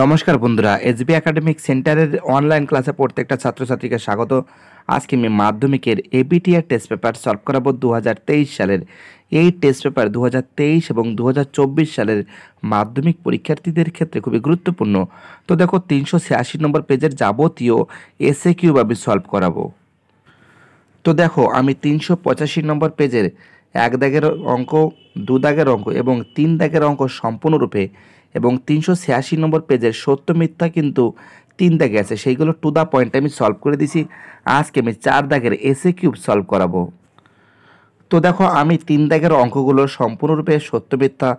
নমস্কার বন্ধুরা SB academic সেন্টারের অনলাইন ক্লাসে প্রত্যেকটা ছাত্রছাত্রীকে স্বাগত আজকে আমি মাধ্যমিকের এবিটিআর টেস্ট পেপার সলভ করাবো দু সালের এই টেস্ট পেপার দু এবং দু সালের মাধ্যমিক পরীক্ষার্থীদের ক্ষেত্রে খুবই গুরুত্বপূর্ণ তো দেখো তিনশো ছিয়াশি নম্বর পেজের যাবতীয় এসএ কিউব আমি সলভ করাবো তো দেখো আমি তিনশো পঁচাশি নম্বর পেজের এক দাগের অঙ্ক দু দাগের অঙ্ক এবং তিন দাগের অঙ্ক সম্পূর্ণরূপে এবং তিনশো ছিয়াশি নম্বর পেজের সত্য মিথ্যা কিন্তু তিন দাগে আছে সেইগুলো টু দ্য পয়েন্ট আমি সলভ করে দিছি আজকে আমি চার দাগের এসে কিউব সলভ করাবো তো দেখো আমি তিন দাগের অঙ্কগুলো সম্পূর্ণরূপে সত্য মিথ্যা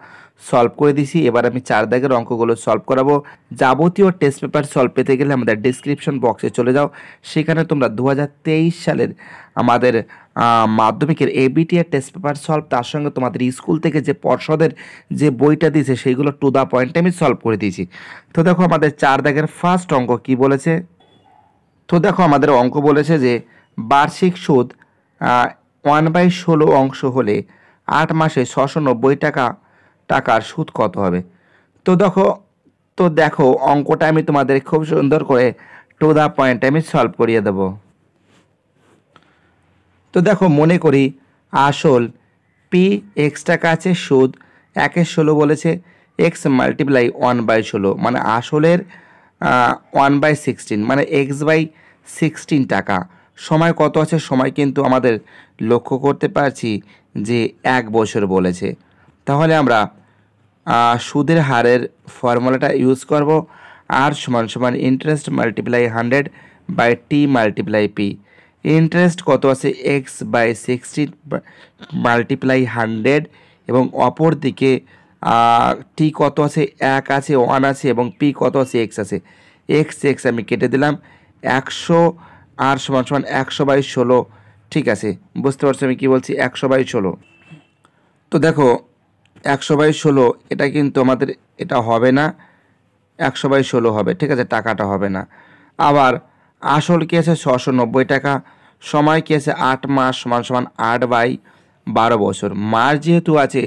সলভ করে দিছি এবার আমি চার দাগের অঙ্কগুলো সলভ করাবো যাবতীয় টেস্ট পেপার সলভ পেতে গেলে আমাদের ডিসক্রিপশন বক্সে চলে যাও সেখানে তোমরা দু সালের আমাদের মাধ্যমিকের এবিটিআর টেস্ট পেপার সলভ তার সঙ্গে তোমাদের স্কুল থেকে যে পর্ষদের যে বইটা দিয়েছে সেইগুলো টু দ্য পয়েন্টে আমি সলভ করে দিয়েছি তো দেখো আমাদের চার দাগের ফার্স্ট অঙ্ক কি বলেছে তো দেখো আমাদের অঙ্ক বলেছে যে বার্ষিক সুদ ওয়ান বাই ষোলো অংশ হলে আট মাসে ছশো নব্বই টাকা টাকার সুদ কত হবে তো দেখো তো দেখো অঙ্কটা আমি তোমাদের খুব সুন্দর করে টু দ্য পয়েন্ট আমি সলভ করিয়ে দেবো তো দেখো মনে করি আসল পি এক্স টাকা আছে সুদ একের ষোলো বলেছে এক্স মাল্টিপ্লাই ওয়ান বাই ষোলো মানে আসলের ওয়ান বাই সিক্সটিন মানে এক্স বাই সিক্সটিন টাকা সময় কত আছে সময় কিন্তু আমাদের লক্ষ্য করতে পারছি যে এক বছর বলেছে তাহলে আমরা সুদের হারের ফর্মুলাটা ইউজ করব আর সমান সমান interest multiply hundred by T multiply P interest কত আছে x by sixty multiply hundred এবং অপর দিকে টি কত আছে এক আছে ওয়ান আছে এবং পি কত আছে এক্স আছে এক্স এক্স আমি কেটে দিলাম একশো আর সমান সমান একশো বাই ষোলো ঠিক আছে বুঝতে পারছো আমি কী বলছি একশো বাই ষোলো তো দেখো একশো বাই ষোলো এটা কিন্তু আমাদের এটা হবে না একশো বাই ষোলো হবে ঠিক আছে টাকাটা হবে না আবার আসল কি আছে ছশো নব্বই টাকা সময় কি আছে আট মাস সমান সমান আট বাই বারো বছর মাস যেহেতু আছে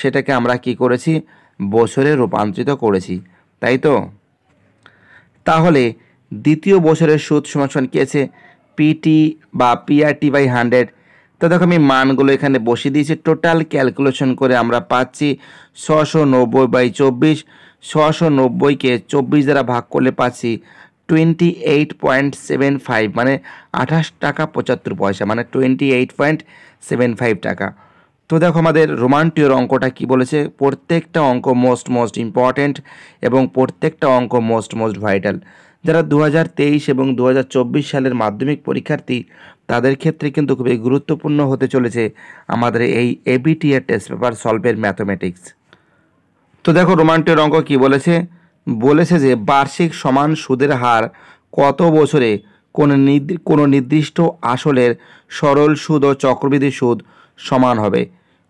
সেটাকে আমরা কি করেছি বছরে রূপান্তরিত করেছি তাই তো তাহলে দ্বিতীয় বছরের সুদ সমান সমান কী আছে পিটি বা পিআরটি বাই হান্ড্রেড তো দেখো আমি মানগুলো এখানে বসিয়ে দিয়েছি টোটাল ক্যালকুলেশন করে আমরা পাচ্ছি ছশো নব্বই বাই চব্বিশ ছশো নব্বইকে চব্বিশ দ্বারা ভাগ করলে পাচ্ছি twenty eight point seven five মানে আঠাশ টাকা পঁচাত্তর পয়সা মানে twenty eight point seven five টাকা তো দেখো আমাদের রোমান্টিওর অঙ্কটা কি বলেছে প্রত্যেকটা অঙ্ক মোস্ট মোস্ট ইম্পর্ট্যান্ট এবং প্রত্যেকটা অঙ্ক মোস্ট মোস্ট ভাইটাল যারা দু এবং দু সালের মাধ্যমিক পরীক্ষার্থী তাদের ক্ষেত্রে কিন্তু খুবই গুরুত্বপূর্ণ হতে চলেছে আমাদের এই এবিটিএ টেস্ট পেপার সলভের ম্যাথমেটিক্স তো দেখো রোমান্টিওর অঙ্ক কি বলেছে বলেছে যে বার্ষিক সমান সুদের হার কত বছরে কোনো কোনো নির্দিষ্ট আসলের সরল সুদ ও চক্রবৃদ্ধি সুদ সমান হবে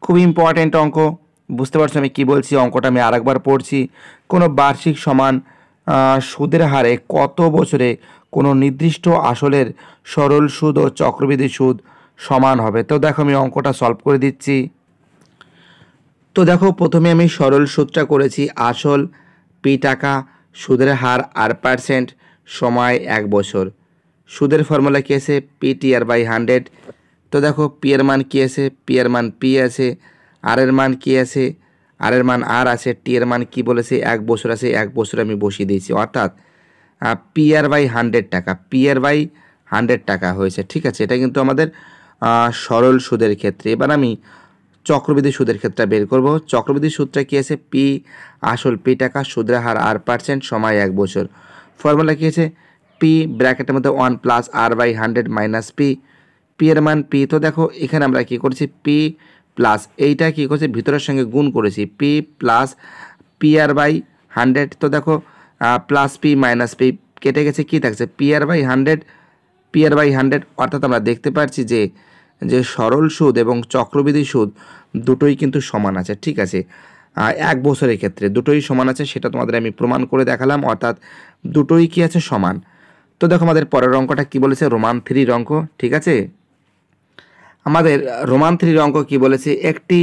খুব ইম্পর্ট্যান্ট অঙ্ক বুঝতে পারছো আমি কী বলছি অঙ্কটা আমি আরেকবার পড়ছি কোনো বার্ষিক সমান সুদের হারে কত বছরে কোনো নির্দিষ্ট আসলের সরল সুদ ও চক্রবৃদ্ধি সুদ সমান হবে তো দেখো আমি অঙ্কটা সলভ করে দিচ্ছি তো দেখো প্রথমে আমি সরল সুদটা করেছি আসল পি টাকা সুদের হার আর পার্সেন্ট সময় এক বছর সুদের ফর্মুলা কি আছে P T R by hundred তো দেখো পি এর মান কী আছে পি এর মান পি আছে আর এর মান কী আছে আর এর মান আর আছে টি এর মান কি বলেছে এক বছর আছে এক বছর আমি বসিয়ে দিয়েছি অর্থাৎ পি আর বাই হান্ড্রেড টাকা পি আর বাই হান্ড্রেড টাকা হয়েছে ঠিক আছে এটা কিন্তু আমাদের সরল সুদের ক্ষেত্রে এবার আমি চক্রবৃদ্ধি সুদের ক্ষেত্রে বের করব চক্রবৃদ্ধি সুদটা কি আছে পি আসল পি টাকা সুদের হার আর পার্সেন্ট সময় এক বছর ফর্মুলা কি আছে পি ব্র্যাকেটের মধ্যে one plus R by hundred minus P P এর মান পি তো দেখো এখানে আমরা কি করছি পি প্লাস এইটা কি করছি ভিতরের সঙ্গে গুণ করেছি P plus P R by hundred তো দেখো প্লাস পি মাইনাস পি কেটে গেছে কি থাকছে P R by hundred P R by hundred অর্থাৎ আমরা দেখতে পাচ্ছি যে যে সরল সুদ এবং চক্রবৃদ্ধি সুদ দুটোই কিন্তু সমান আছে ঠিক আছে এক বছরের ক্ষেত্রে দুটোই সমান আছে সেটা তোমাদের আমি প্রমাণ করে দেখালাম অর্থাৎ দুটোই কি আছে সমান তো দেখো আমাদের পরের অঙ্কটা কি বলেছে রোমান থ্রির অঙ্ক ঠিক আছে আমাদের রোমান থ্রির অঙ্ক কি বলেছে একটি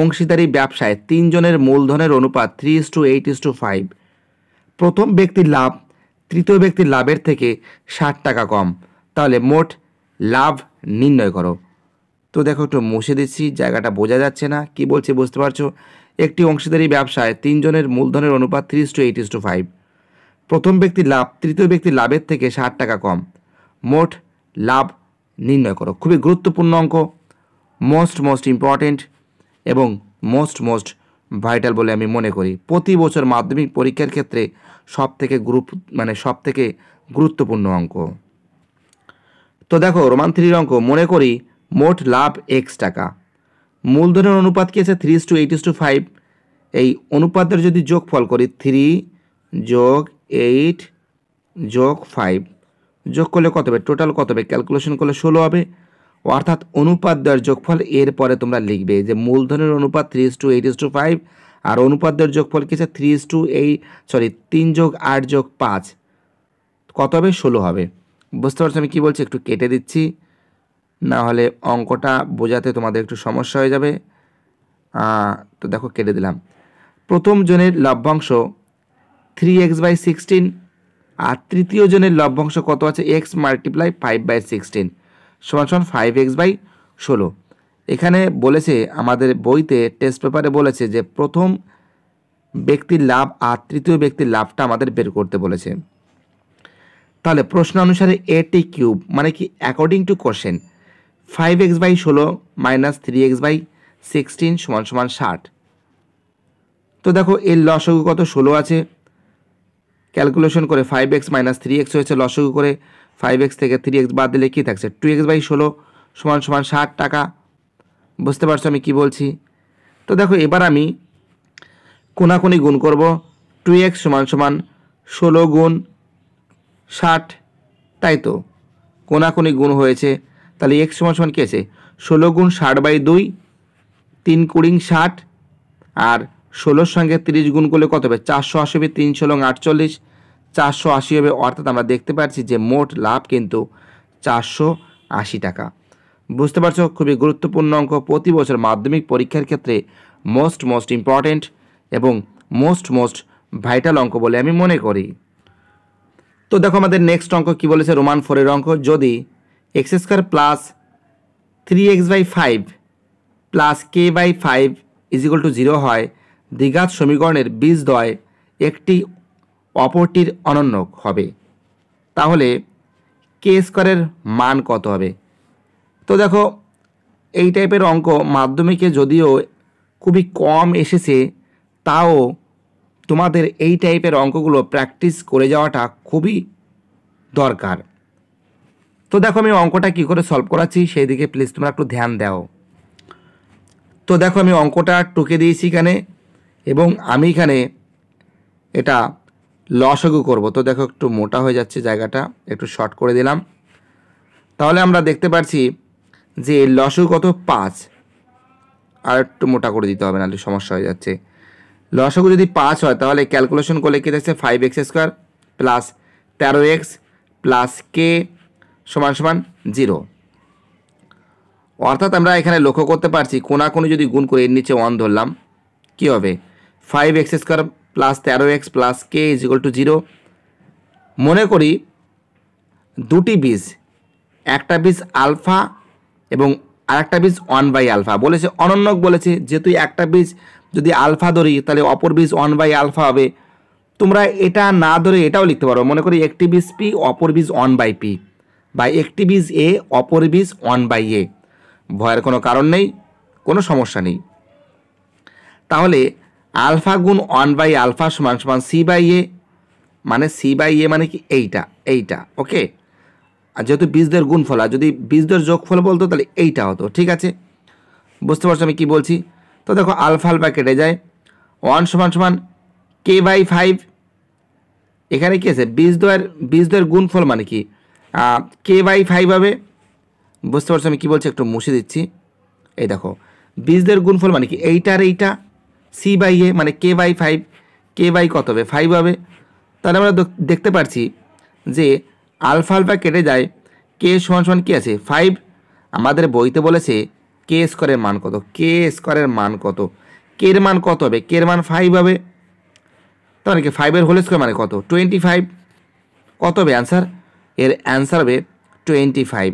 অংশীদারি ব্যবসায় তিনজনের মূলধনের অনুপাত three is to eight is to five প্রথম ব্যক্তির লাভ তৃতীয় ব্যক্তির লাভের থেকে ষাট টাকা কম তাহলে মোট লাভ নির্ণয় করো তো দেখো একটু মুছে দিচ্ছি জায়গাটা বোঝা যাচ্ছে না কি বলছি বুঝতে পারছো একটি অংশীদারি ব্যবসায় তিনজনের মূলধনের অনুপাত three to eight to five প্রথম ব্যক্তি লাভ তৃতীয় ব্যক্তি লাভের থেকে ষাট টাকা কম মোট লাভ নির্ণয় করো খুবই গুরুত্বপূর্ণ অঙ্ক মোস্ট মোস্ট ইম্পর্টেন্ট এবং মোস্ট মোস্ট ভাইটাল বলে আমি মনে করি প্রতি বছর মাধ্যমিক পরীক্ষার ক্ষেত্রে সব থেকে গ্রুপ মানে সব থেকে গুরুত্বপূর্ণ অঙ্ক তো দেখো রোমান থ্রির অঙ্ক মনে করি মোট লাভ এক্স টাকা মূলধনের অনুপাত কি আছে three is to eight is to five এই অনুপাতের যদি যোগ ফল করি থ্রি যোগ এইট যোগ ফাইভ যোগ করলে কত হবে টোটাল কত হবে ক্যালকুলেশন করলে ষোলো হবে অর্থাৎ অনুপাত দেওয়ার যোগফল এরপরে তোমরা লিখবে যে মূলধনের অনুপাত three is to eight is to five আর অনুপাত দেওয়ার যোগফল কি আছে থ্রি ইস টু এই সরি তিন যোগ আট যোগ পাঁচ কত হবে ষোলো হবে বুঝতে পারছো আমি কী বলছি একটু কেটে দিচ্ছি না হলে অঙ্কটা বোঝাতে তোমাদের একটু সমস্যা হয়ে যাবে তো দেখো কেটে দিলাম প্রথম জনের লভ্যাংশ থ্রি এক্স বাই সিক্সটিন আর তৃতীয় জনের লভ্যাংশ কত আছে x multiply five by sixteen সমান সমান ফাইভ এক্স বাই ষোলো এখানে বলেছে আমাদের বইতে টেস্ট পেপারে বলেছে যে প্রথম ব্যক্তির লাভ আর তৃতীয় ব্যক্তির লাভটা আমাদের বের করতে বলেছে তাহলে প্রশ্ন অনুসারে এটি কিউব মানে কি according to question five x by ষোলো minus three x by sixteen সমান সমান ষাট তো দেখো এর লসগু কত ষোলো আছে ক্যালকুলেশন করে five x minus three x হয়েছে লসগু করে ফাইভ এক্স থেকে থ্রি এক্স বাদ দিলে কী থাকছে টু এক্স বাই ষোলো সমান সমান ষাট টাকা বুঝতে পারছো আমি কি বলছি তো দেখো এবার আমি কোনাকুনি গুণ করব টু এক্স সমান সমান ষোলো গুণ ষাট তাই তো কোনাকুনি গুণ হয়েছে তাহলে এক্স সমান সমান কী আছে ষোলো গুণ ষাট বাই দুই তিন কুড়িং ষাট আর ষোলোর সঙ্গে তিরিশ গুণ করলে কত হবে চারশো আশি হবে তিনশো লং আটচল্লিশ চারশো আশি হবে অর্থাৎ আমরা দেখতে পাচ্ছি যে মোট লাভ কিন্তু চারশো আশি টাকা বুঝতে পারছো খুবই গুরুত্বপূর্ণ অঙ্ক প্রতি বছর মাধ্যমিক পরীক্ষার ক্ষেত্রে মোস্ট মোস্ট ইম্পর্ট্যান্ট এবং মোস্ট মোস্ট ভাইটাল অঙ্ক বলে আমি মনে করি তো দেখো আমাদের নেক্সট অঙ্ক কী বলেছে রোমান ফোরের অঙ্ক যদি x square plus three x by five plus K by five is to zero হয় দ্বিঘাত সমীকরণের দয় একটি অপরটির অনন্য হবে তাহলে কে স্কোয়ারের মান কত হবে তো দেখো এই টাইপের অঙ্ক মাধ্যমিকে যদিও খুবই কম এসেছে তাও তোমাদের এই টাইপের অঙ্কগুলো প্র্যাকটিস করে যাওয়াটা খুবই দরকার তো দেখো আমি অঙ্কটা কি করে সলভ করাচ্ছি সেই দিকে প্লিজ তোমরা একটু ধ্যান দাও তো দেখো আমি অঙ্কটা টুকে দিয়েছি এখানে এবং আমি এখানে এটা লসগু করব তো দেখো একটু মোটা হয়ে যাচ্ছে জায়গাটা একটু শর্ট করে দিলাম তাহলে আমরা দেখতে পাচ্ছি যে লসগু কত পাঁচ আর একটু মোটা করে দিতে হবে নাহলে সমস্যা হয়ে যাচ্ছে লসাগু যদি পাঁচ হয় তাহলে ক্যালকুলেশন করলে কী থাকছে ফাইভ এক্স স্কোয়ার প্লাস তেরো এক্স প্লাস কে সমান সমান জিরো অর্থাৎ আমরা এখানে লক্ষ্য করতে পারছি কোনাকোনি যদি গুণ করে এর নিচে ওয়ান ধরলাম কী হবে ফাইভ এক্স স্কোয়ার প্লাস তেরো x plus K is equal to zero মনে করি দুটি বীজ একটা বীজ আলফা এবং আরেকটা বীজ ওয়ান বাই আলফা বলেছে অনন্যক বলেছে যেহেতু একটা বীজ যদি আলফা ধরি তাহলে অপর বীজ ওয়ান বাই আলফা হবে তোমরা এটা না ধরে এটাও লিখতে পারো মনে করি একটি বীজ পি অপর বীজ ওয়ান বাই পি বা একটি বীজ এ অপর বীজ ওয়ান বাই এ ভয়ের কোনো কারণ নেই কোনো সমস্যা নেই তাহলে আলফা গুণ ওয়ান বাই আলফা সমান সমান সি বাই এ মানে সি বাই এ মানে কি এইটা এইটা ওকে আর যেহেতু বীজদের গুণ আর যদি বীজদের যোগফল বলতো তাহলে এইটা হতো ঠিক আছে বুঝতে পারছো আমি কি বলছি তো দেখো আলফা আলফা কেটে যায় ওয়ান সমান সমান কে বাই ফাইভ এখানে কী আছে বীজ দয়ের বীজ দয়ের গুণফল মানে কি কে বাই ফাইভ হবে বুঝতে পারছো আমি কী বলছি একটু মুছে দিচ্ছি এই দেখো বীজদের গুণফল মানে কি এইটার এইটা সি বাই এ মানে K by five K by কত হবে ফাইভ হবে তাহলে আমরা দেখতে পাচ্ছি যে আলফা আলফা কেটে যায় কে সমান সমান কী আছে ফাইভ আমাদের বইতে বলেছে কে স্কোয়ারের মান কত কে স্কোয়ারের মান কত কের মান কত হবে কের মান ফাইভ হবে তার মানে কি ফাইভের হোল স্কোয়ার মানে কত টোয়েন্টি ফাইভ কত হবে অ্যান্সার এর অ্যান্সার হবে টোয়েন্টি ফাইভ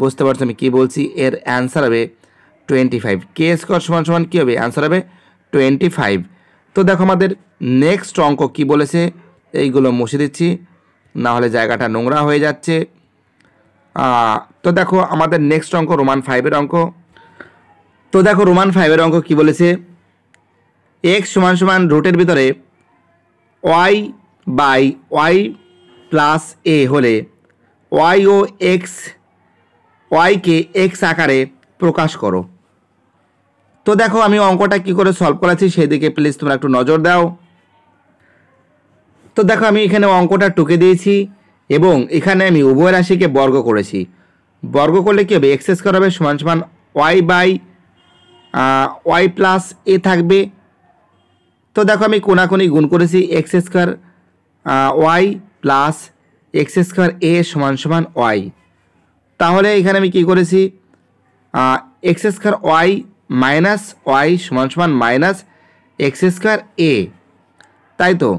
বুঝতে পারছো আমি কী বলছি এর অ্যান্সার হবে টোয়েন্টি ফাইভ কে স্কোয়ার সমান সমান কী হবে অ্যান্সার হবে টোয়েন্টি ফাইভ তো দেখো আমাদের নেক্সট অঙ্ক কী বলেছে এইগুলো মুছে দিচ্ছি না হলে জায়গাটা নোংরা হয়ে যাচ্ছে তো দেখো আমাদের নেক্সট অঙ্ক রোমান ফাইভের অঙ্ক তো দেখো রোমান ফাইভের অঙ্ক কি বলেছে এক্স সমান সমান রুটের ভিতরে Y by Y plus A হলে ওয়াই ও এক্স ওয়াইকে এক্স আকারে প্রকাশ করো তো দেখো আমি অঙ্কটা কি করে সলভ করাচ্ছি সেদিকে প্লিজ তোমরা একটু নজর দাও তো দেখো আমি এখানে অঙ্কটা টুকে দিয়েছি এবং এখানে আমি উভয় রাশিকে বর্গ করেছি বর্গ করলে কী হবে এক্স স্কোয়ার হবে সমান সমান Y by Y plus A থাকবে তো দেখো আমি কোনাকুনি গুণ করেছি X square Y plus X square A সমান সমান ওয়াই তাহলে এখানে আমি কি করেছি X square Y minus Y সমান সমান মাইনাস এক্স স্কোয়ার এ তাই তো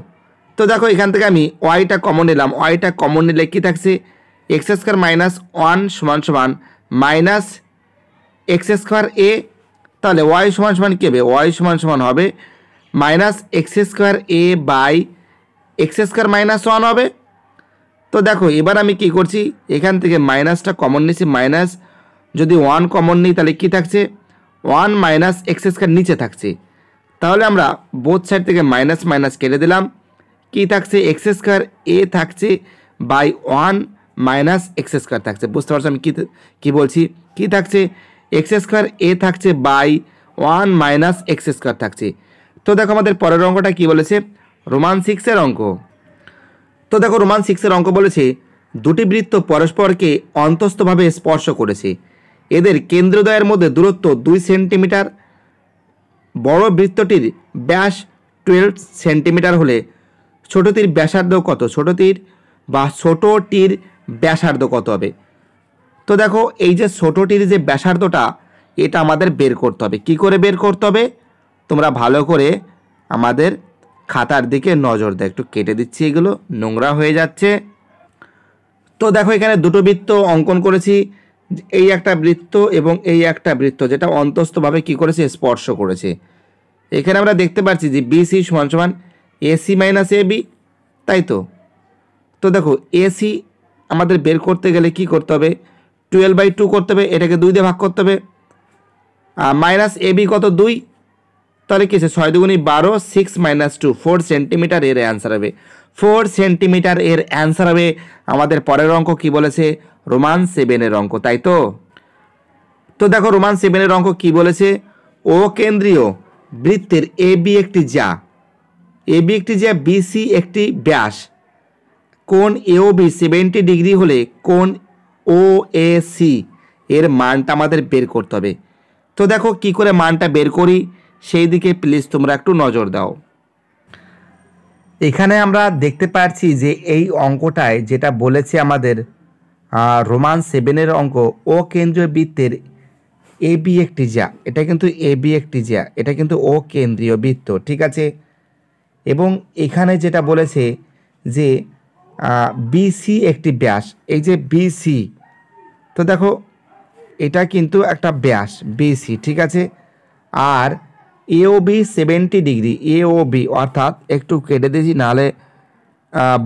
তো দেখো এখান থেকে আমি ওয়াইটা কমন নিলাম ওয়াইটা কমন নিলে কী থাকছে এক্স স্কোয়ার মাইনাস ওয়ান সমান সমান মাইনাস এক্স স্কোয়ার এ তাহলে ওয়াই সমান সমান কী হবে ওয়াই সমান সমান হবে minus X square A by X square minus one হবে তো দেখো এবার আমি কি করছি এখান থেকে মাইনাসটা কমন নিয়েছি মাইনাস যদি ওয়ান কমন নিই তাহলে কি থাকছে ওয়ান মাইনাস এক্স স্কোয়ার নিচে থাকছে তাহলে আমরা বোথ সাইড থেকে মাইনাস মাইনাস কেটে দিলাম কি থাকছে এক্স স্কোয়ার এ থাকছে by one minus X square থাকছে বুঝতে পারছো আমি কী কী বলছি কি থাকছে এক্স স্কোয়ার এ থাকছে by one minus X square থাকছে তো দেখো আমাদের পরের অঙ্কটা কি বলেছে রোমান সিক্সের অঙ্ক তো দেখো রোমান সিক্সের অঙ্ক বলেছে দুটি বৃত্ত পরস্পরকে অন্তস্থভাবে স্পর্শ করেছে এদের কেন্দ্রদয়ের মধ্যে দূরত্ব দুই সেন্টিমিটার বড় বৃত্তটির ব্যাস টুয়েলভ সেন্টিমিটার হলে ছোটটির ব্যাসার্ধ কত ছোটটির বা ছোটটির ব্যাসার্ধ কত হবে তো দেখো এই যে ছোটোটির যে ব্যাসার্ধটা এটা আমাদের বের করতে হবে কি করে বের করতে হবে তোমরা ভালো করে আমাদের খাতার দিকে নজর দেয় একটু কেটে দিচ্ছি এগুলো নোংরা হয়ে যাচ্ছে তো দেখো এখানে দুটো বৃত্ত অঙ্কন করেছি এই একটা বৃত্ত এবং এই একটা বৃত্ত যেটা অন্তস্থভাবে কি করেছে স্পর্শ করেছে এখানে আমরা দেখতে পাচ্ছি যে বিসি সমান সমান এসি মাইনাস এ বি তাই তো তো দেখো এসি আমাদের বের করতে গেলে কি করতে হবে টুয়েলভ বাই টু করতে হবে এটাকে দুই দিয়ে ভাগ করতে হবে মাইনাস এ বি কত দুই তাহলে কী ছয় দুগুণি বারো six minus two four centimetre এর অ্যান্সার হবে ফোর সেন্টিমিটার এর অ্যান্সার হবে আমাদের পরের অঙ্ক কি বলেছে রোমান সেভেনের অঙ্ক তাই তো তো দেখো রোমান সেভেনের অঙ্ক কি বলেছে ও কেন্দ্রীয় বৃত্তের এ বি একটি যা এ বি একটি যা বিসি একটি ব্যাস কোন এও বি সেভেন্টি ডিগ্রি হলে কোন ও এ সি এর মানটা আমাদের বের করতে হবে তো দেখো কি করে মানটা বের করি সেই দিকে প্লিজ তোমরা একটু নজর দাও এখানে আমরা দেখতে পাচ্ছি যে এই অঙ্কটায় যেটা বলেছে আমাদের রোমান সেভেনের অঙ্ক ও কেন্দ্রীয় বৃত্তের এ বি একটি যা এটা কিন্তু এ বি একটি যা এটা কিন্তু ও কেন্দ্রীয় বৃত্ত ঠিক আছে এবং এখানে যেটা বলেছে যে বিসি একটি ব্যাস এই যে বিসি তো দেখো এটা কিন্তু একটা ব্যাস বিসি ঠিক আছে আর এওবি সেভেন্টি ডিগ্রি বি অর্থাৎ একটু কেটে দিয়েছি নাহলে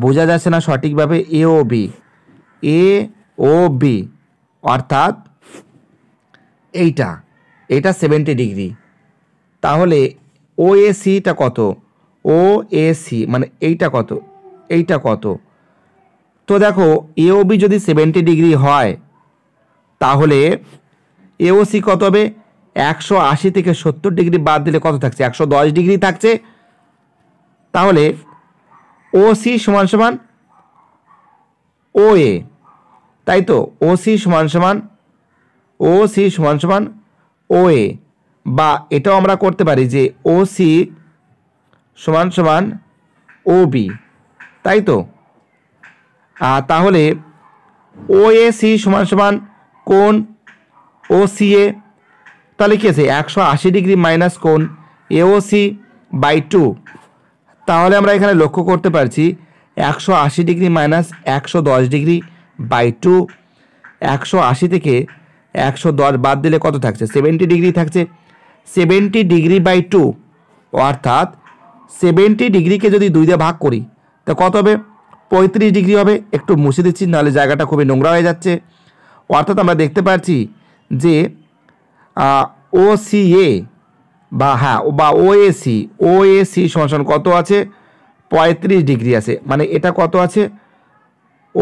বোঝা যাচ্ছে না সঠিকভাবে এওবি এ ও বি অর্থাৎ এইটা এটা সেভেন্টি ডিগ্রি তাহলে ও এসিটা কত ও এসি মানে এইটা কত এইটা কত তো দেখো এওবি যদি সেভেন্টি ডিগ্রি হয় তাহলে এওসি কত হবে একশো আশি থেকে সত্তর ডিগ্রি বাদ দিলে কত থাকছে একশো দশ ডিগ্রি থাকছে তাহলে ওসি সমান সমান ও এ তাই তো ওসি সমান সমান ও সি সমান সমান ও এ বা এটাও আমরা করতে পারি যে ও সি সমান সমান ও বি তাই তো তাহলে ও এ সি সমান সমান কোন ও সি এ তাহলে কী আছে একশো আশি ডিগ্রি মাইনাস কোন এ সি বাই টু তাহলে আমরা এখানে লক্ষ্য করতে পারছি একশো আশি ডিগ্রি মাইনাস একশো দশ ডিগ্রি বাই টু একশো আশি থেকে একশো দশ বাদ দিলে কত থাকছে সেভেন্টি ডিগ্রি থাকছে সেভেন্টি ডিগ্রি বাই টু অর্থাৎ সেভেন্টি ডিগ্রিকে যদি দুই দিয়ে ভাগ করি তা কত হবে পঁয়ত্রিশ ডিগ্রি হবে একটু মুছে দিচ্ছি নাহলে জায়গাটা খুবই নোংরা হয়ে যাচ্ছে অর্থাৎ আমরা দেখতে পাচ্ছি যে ও সি এ বা হ্যাঁ বা ও A C O A C সমান কত আছে পঁয়ত্রিশ ডিগ্রি আছে মানে এটা কত আছে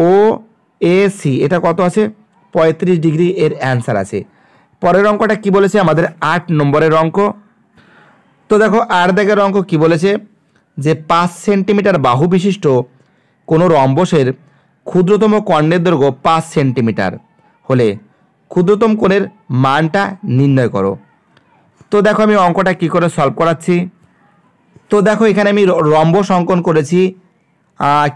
ও এ সি এটা কত আছে পঁয়ত্রিশ ডিগ্রি এর অ্যান্সার আছে পরের অঙ্কটা কি বলেছে আমাদের আট নম্বরের অঙ্ক তো দেখো আট দেখের অঙ্ক কি বলেছে যে পাঁচ সেন্টিমিটার বাহু বিশিষ্ট কোনো রম্বসের ক্ষুদ্রতম কর্ণের দৈর্ঘ্য পাঁচ সেন্টিমিটার হলে ক্ষুদ্রতম কোণের মানটা নির্ণয় করো তো দেখো আমি অঙ্কটা কি করে সলভ করাচ্ছি তো দেখো এখানে আমি রম্বস অঙ্কন করেছি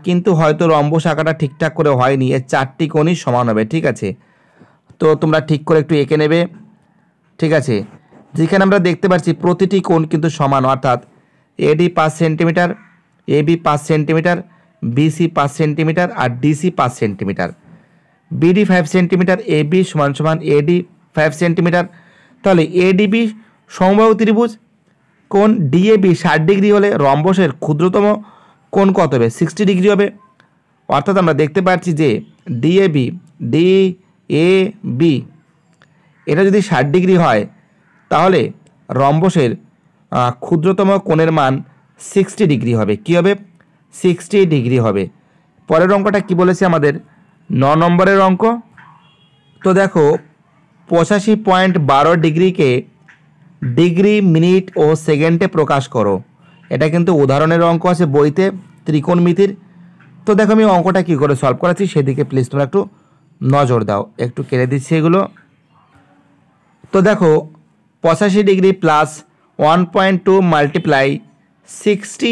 কিন্তু হয়তো রম্বস আঁকাটা ঠিকঠাক করে হয়নি এর চারটি কোণই সমান হবে ঠিক আছে তো তোমরা ঠিক করে একটু এঁকে নেবে ঠিক আছে যেখানে আমরা দেখতে পাচ্ছি প্রতিটি কোণ কিন্তু সমান অর্থাৎ এডি পাঁচ সেন্টিমিটার এবি পাঁচ সেন্টিমিটার বিসি পাঁচ সেন্টিমিটার আর ডিসি পাঁচ centimetre BD five centimetre A B সমান সমান এডি ফাইভ সেন্টিমিটার তাহলে এডিবি সমবাহু ত্রিভুজ কোন ডিএবি ষাট ডিগ্রি হলে রম্বসের ক্ষুদ্রতম কোন কত হবে সিক্সটি ডিগ্রি হবে অর্থাৎ আমরা দেখতে পাচ্ছি যে ডিএবি ডি এ বি এটা যদি ষাট ডিগ্রি হয় তাহলে রম্বসের ক্ষুদ্রতম কোণের মান সিক্সটি ডিগ্রি হবে কী হবে সিক্সটি ডিগ্রি হবে পরের অঙ্কটা কি বলেছে আমাদের ন নম্বরের অঙ্ক তো দেখো পঁচাশি পয়েন্ট বারো ডিগ্রিকে ডিগ্রি মিনিট ও সেকেন্ডে প্রকাশ করো এটা কিন্তু উদাহরণের অঙ্ক আছে বইতে ত্রিকোণমিতির তো দেখো আমি অঙ্কটা কী করে সলভ করাচ্ছি সেদিকে প্লিজ তোমরা একটু নজর দাও একটু কেড়ে দিচ্ছি এগুলো তো দেখো পঁচাশি degree plus one point two multiply sixty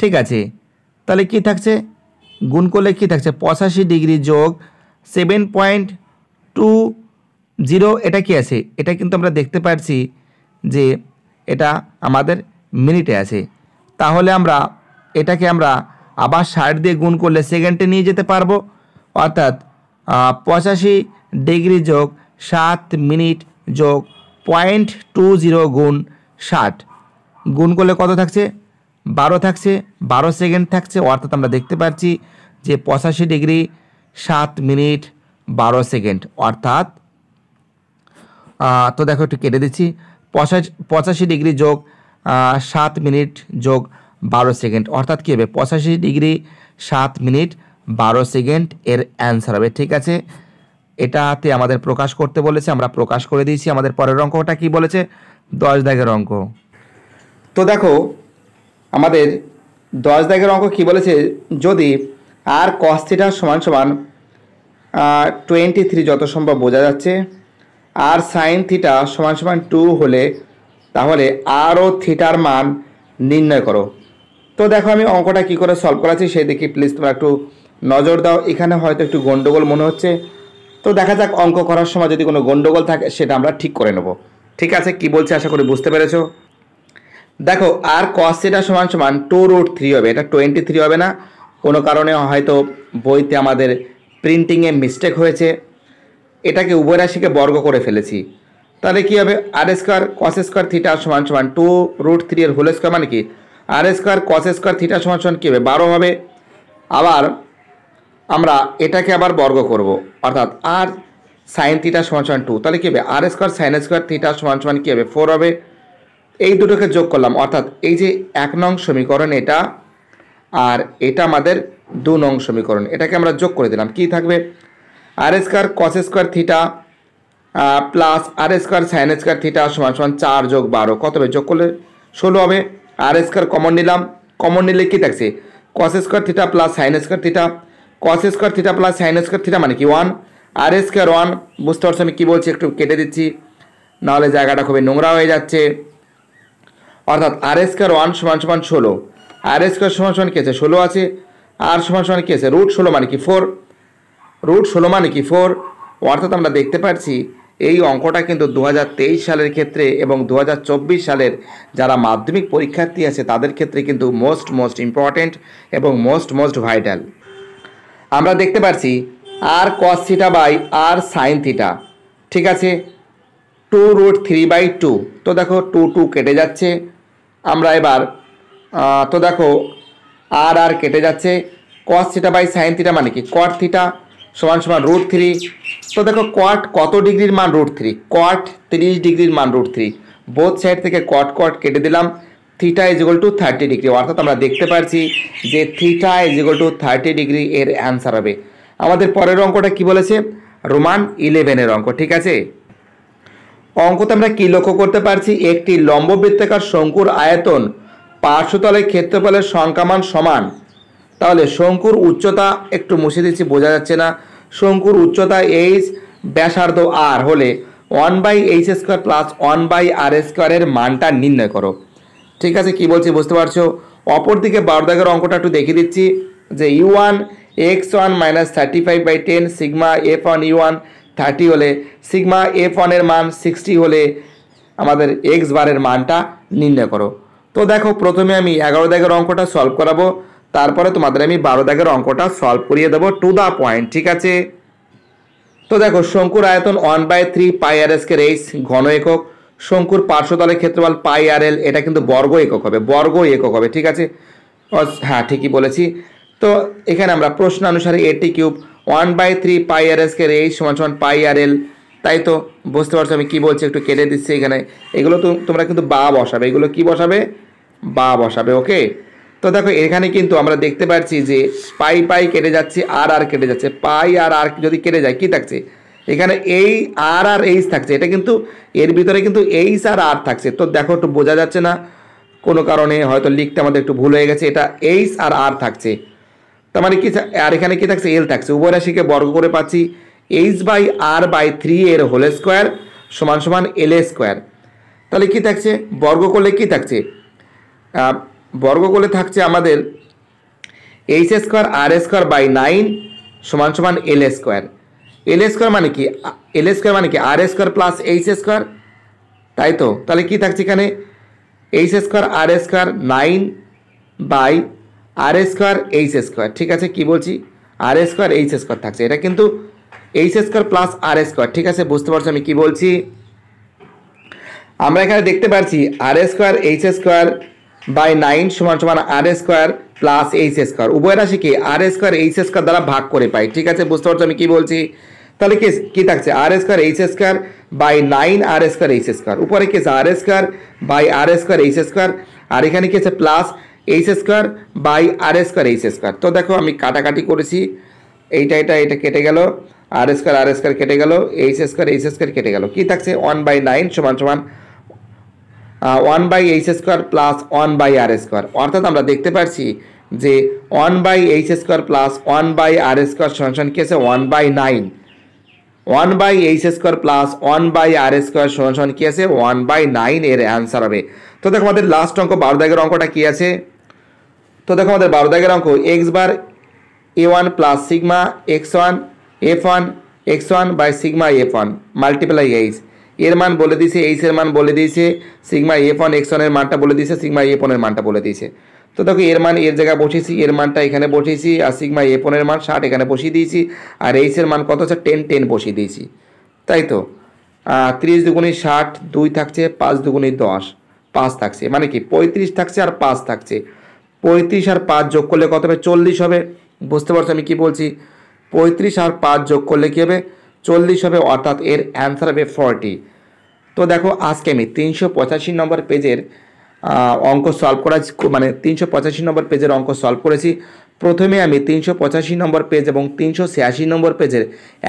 ঠিক আছে তাহলে কি থাকছে গুণ করলে কী থাকছে পঁচাশি ডিগ্রি যোগ সেভেন পয়েন্ট টু জিরো এটা কি আছে এটা কিন্তু আমরা দেখতে পাচ্ছি যে এটা আমাদের মিনিটে আছে তাহলে আমরা এটাকে আমরা আবার ষাট দিয়ে গুণ করলে সেকেন্ডে নিয়ে যেতে পারবো অর্থাৎ পঁচাশি ডিগ্রি যোগ সাত মিনিট যোগ পয়েন্ট টু জিরো গুণ ষাট গুণ করলে কত থাকছে বারো থাকছে বারো সেকেন্ড থাকছে অর্থাৎ আমরা দেখতে পাচ্ছি যে পঁচাশি ডিগ্রি সাত মিনিট বারো সেকেন্ড অর্থাৎ তো দেখো একটু কেটে দিচ্ছি পঁচাশি পঁচাশি ডিগ্রি যোগ সাত মিনিট যোগ বারো সেকেন্ড অর্থাৎ কী হবে পঁচাশি ডিগ্রি সাত মিনিট বারো সেকেন্ড এর অ্যানসার হবে ঠিক আছে এটাতে আমাদের প্রকাশ করতে বলেছে আমরা প্রকাশ করে দিয়েছি আমাদের পরের অঙ্কটা কি বলেছে দশ দাগের অঙ্ক তো দেখো আমাদের দশ দাগের অঙ্ক কি বলেছে যদি আর কস থিটা সমান সমান টোয়েন্টি থ্রি যত সম্ভব বোঝা যাচ্ছে আর সাইন থিটা সমান সমান টু হলে তাহলে আরও থিটার মান নির্ণয় করো তো দেখো আমি অঙ্কটা কি করে সলভ করাচ্ছি সেই দেখি প্লিজ তোমরা একটু নজর দাও এখানে হয়তো একটু গণ্ডগোল মনে হচ্ছে তো দেখা যাক অঙ্ক করার সময় যদি কোনো গণ্ডগোল থাকে সেটা আমরা ঠিক করে নেব ঠিক আছে কি বলছে আশা করি বুঝতে পেরেছো দেখো আর কস সেটা সমান সমান টু রুট থ্রি হবে এটা টোয়েন্টি থ্রি হবে না কোনো কারণে হয়তো বইতে আমাদের প্রিন্টিংয়ে মিস্টেক হয়েছে এটাকে উভয় রাশিকে বর্গ করে ফেলেছি তাহলে কী হবে R square cos square theta সমান সমান টু রুট থ্রি এর হোল স্কোয়ার মানে কি R square cos square theta সমান সমান কী হবে বারো হবে আবার আমরা এটাকে আবার বর্গ করব অর্থাৎ আর সাইন থিটা সমান সমান টু তাহলে কী হবে R square sine square theta সমান সমান কী হবে ফোর হবে এই দুটোকে যোগ করলাম অর্থাৎ এই যে এক নং সমীকরণ এটা আর এটা আমাদের দু নং সমীকরণ এটাকে আমরা যোগ করে দিলাম কি থাকবে R square cos square theta plus R square sine square theta সমান সমান চার যোগ বারো কত হবে যোগ করলে ষোলো হবে আর স্কোয়ার কমন নিলাম কমন নিলে কী থাকছে cos square theta plus sine square theta cos square theta plus sine square theta মানে কি ওয়ান আর স্কোয়ার ওয়ান বুঝতে পারছো আমি কী বলছি একটু কেটে দিচ্ছি নাহলে জায়গাটা খুবই নোংরা হয়ে যাচ্ছে অর্থাৎ আর স্কোয়ার ওয়ান সমান সমান ষোলো আর স্কোয়ার সমান সমান আছে ষোলো আছে আর সমান সমান আছে রুট ষোলো মানে কি ফোর রুট ষোলো মানে কি ফোর অর্থাৎ আমরা দেখতে পাচ্ছি এই অঙ্কটা কিন্তু দু সালের ক্ষেত্রে এবং দু সালের যারা মাধ্যমিক পরীক্ষার্থী আছে তাদের ক্ষেত্রে কিন্তু মোস্ট মোস্ট ইম্পর্ট্যান্ট এবং মোস্ট মোস্ট ভাইটাল আমরা দেখতে পাচ্ছি R cos theta by R sine theta ঠিক আছে two root three by two তো দেখো টু টু কেটে যাচ্ছে আমরা এবার তো দেখো আর আর কেটে যাচ্ছে cos theta by sine theta মানে কি কট থিটা সমান সমান রুট থ্রি তো দেখো কট কত ডিগ্রির মান রুট থ্রি কট তিরিশ ডিগ্রির মান রুট থ্রি বোথ সাইড থেকে কট কট কেটে দিলাম theta equal to thirty degree অর্থাৎ আমরা দেখতে পারছি যে theta equal to thirty degree এর অ্যান্সার হবে আমাদের পরের অঙ্কটা কি বলেছে রোমান ইলেভেনের অঙ্ক ঠিক আছে অঙ্কতে আমরা কি লক্ষ্য করতে পারছি একটি লম্ব বৃত্তাকার শঙ্কুর আয়তন পার্শ্বতলের ক্ষেত্রফলের সংখ্যামান সমান তাহলে শঙ্কুর উচ্চতা একটু মুছে দিচ্ছি বোঝা যাচ্ছে না শঙ্কুর উচ্চতা এইচ ব্যাসার্ধ আর হলে one by H square plus one by R স্কোয়ারের মানটা নির্ণয় করো ঠিক আছে কি বলছি বুঝতে পারছো অপরদিকে বারোদাগের অঙ্কটা একটু দেখিয়ে দিচ্ছি যে U one X one minus thirty five by ten sigma F one U one thirty হলে সিগমা এফ ওয়ানের মান সিক্সটি হলে আমাদের এক্স বারের মানটা নির্ণয় করো তো দেখো প্রথমে আমি এগারো দাগের অঙ্কটা সলভ করাবো তারপরে তোমাদের আমি বারো দাগের অঙ্কটা সলভ করিয়ে দেবো টু দ্য পয়েন্ট ঠিক আছে তো দেখো শঙ্কুর আয়তন one by three pi R S এর এইচ ঘন একক শঙ্কুর পার্শ্বতলের ক্ষেত্রফল পাই আর এল এটা কিন্তু বর্গ একক হবে বর্গ একক হবে ঠিক আছে হ্যাঁ ঠিকই বলেছি তো এখানে আমরা প্রশ্ন অনুসারে এটি cube one by three pi R square H সমান সমান পাই আর এল তাই তো বুঝতে পারছো আমি কী বলছি একটু কেটে দিচ্ছি এখানে এগুলো তো তোমরা কিন্তু বা বসাবে এগুলো কি বসাবে বা বসাবে ওকে তো দেখো এখানে কিন্তু আমরা দেখতে পাচ্ছি যে পাই পাই কেটে যাচ্ছে আর আর কেটে যাচ্ছে পাই আর আর যদি কেটে যায় কি থাকছে এখানে এই আর আর এইচ থাকছে এটা কিন্তু এর ভিতরে কিন্তু এইচ আর আর থাকছে তো দেখো একটু বোঝা যাচ্ছে না কোনো কারণে হয়তো লিখতে আমাদের একটু ভুল হয়ে গেছে এটা এইচ আর আর থাকছে তার মানে কি আর এখানে কি থাকছে এল থাকছে উভয় রাশিকে বর্গ করে পাচ্ছি H by R by three এর হোল স্কোয়ার সমান সমান এল স্কোয়ার তাহলে কি থাকছে বর্গ করলে কি থাকছে বর্গ করলে থাকছে আমাদের H square R square by nine সমান সমান এল স্কোয়ার এল স্কোয়ার মানে কি এল স্কোয়ার মানে কি R square plus H square তাই তো তাহলে কি থাকছে এখানে H square R square nine by R square H square ঠিক আছে কি বলছি আর স্কোয়ার এইচ স্কোয়ার থাকছে এটা কিন্তু H square plus R square ঠিক আছে বুঝতে পারছো আমি কি বলছি আমরা এখানে দেখতে পাচ্ছি R square H square by nine সমান সমান R square plus H square উভয় রাশিকে আর স্কোয়ার এইচ স্কোয়ার দ্বারা ভাগ করে পাই ঠিক আছে বুঝতে পারছো আমি কি বলছি তাহলে কি কী থাকছে R square H square by nine R square H square উপরে কি আছে R square by R square H square আর এখানে কি আছে plus H square by R square H square তো দেখো আমি কাটাকাটি করেছি এইটা এটা এটা কেটে গেল আর স্কোয়ার আর স্কোয়ার কেটে গেল এইচ স্কোয়ার এইচ স্কোয়ার কেটে গেল কী থাকছে ওয়ান বাই নাইন সমান সমান one by H square plus one by R square অর্থাৎ আমরা দেখতে পাচ্ছি যে one by H square plus one by R square সমান সমান কী আছে one by nine one by H square plus one by R square সমান সমান কী আছে ওয়ান বাই নাইন এর অ্যান্সার হবে তো দেখো আমাদের লাস্ট অঙ্ক বারো দাগের অঙ্কটা কী আছে তো দেখো আমাদের বারো দাগের অঙ্ক X bar A one plus sigma X one F one X one by sigma F one multiply H এর মান বলে দিয়েছে এইচ এর মান বলে দিয়েছে সিগমা এফ ওয়ান এক্স ওয়ানের মানটা বলে দিয়েছে সিগমা এফ ওয়ানের মানটা বলে দিয়েছে তো দেখো এর মান এর জায়গায় বসিয়েছি এর মানটা এখানে বসিয়েছি আর সিগমা এফ ওয়ানের মান ষাট এখানে বসিয়ে দিয়েছি আর এইচের মান কত হচ্ছে টেন টেন বসিয়ে দিয়েছি তাই তো তিরিশ দুগুণে ষাট দুই থাকছে পাঁচ দুগুণে দশ পাঁচ থাকছে মানে কি পঁয়ত্রিশ থাকছে আর পাঁচ থাকছে পঁয়ত্রিশ আর পাঁচ যোগ করলে কত হবে চল্লিশ হবে বুঝতে পারছো আমি কি বলছি পঁয়ত্রিশ আর পাঁচ যোগ করলে কী হবে চল্লিশ হবে অর্থাৎ এর অ্যান্সার হবে ফর্টি তো দেখো আজকে আমি তিনশো পঁচাশি নম্বর পেজের অঙ্ক সলভ করা মানে তিনশো পঁচাশি নম্বর পেজের অঙ্ক সলভ করেছি প্রথমে আমি তিনশো পঁচাশি নম্বর পেজ এবং তিনশো ছিয়াশি নম্বর পেজের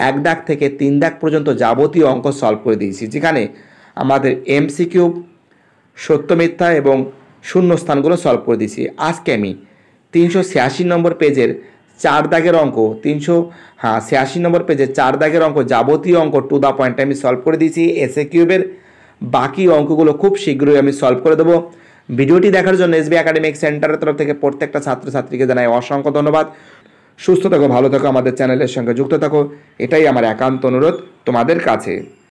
এক দাগ থেকে তিন দাগ পর্যন্ত যাবতীয় অঙ্ক সলভ করে দিয়েছি যেখানে আমাদের এমসিকিউ সত্য মিথ্যা এবং শূন্য স্থানগুলো সলভ করে দিছি আজকে আমি তিনশো ছিয়াশি নম্বর পেজের চার দাগের অঙ্ক তিনশো হ্যাঁ ছিয়াশি নম্বর পেজে চার দাগের অঙ্ক যাবতীয় অঙ্ক টু দ্য পয়েন্ট আমি সলভ করে দিয়েছি এসএ কিউবের বাকি অঙ্কগুলো খুব শীঘ্রই আমি সলভ করে দেবো ভিডিওটি দেখার জন্য এসবি একাডেমিক সেন্টারের তরফ থেকে প্রত্যেকটা ছাত্রছাত্রীকে জানাই অসংখ্য ধন্যবাদ সুস্থ থাকো ভালো থাকো আমাদের চ্যানেলের সঙ্গে যুক্ত থাকো এটাই আমার একান্ত অনুরোধ তোমাদের কাছে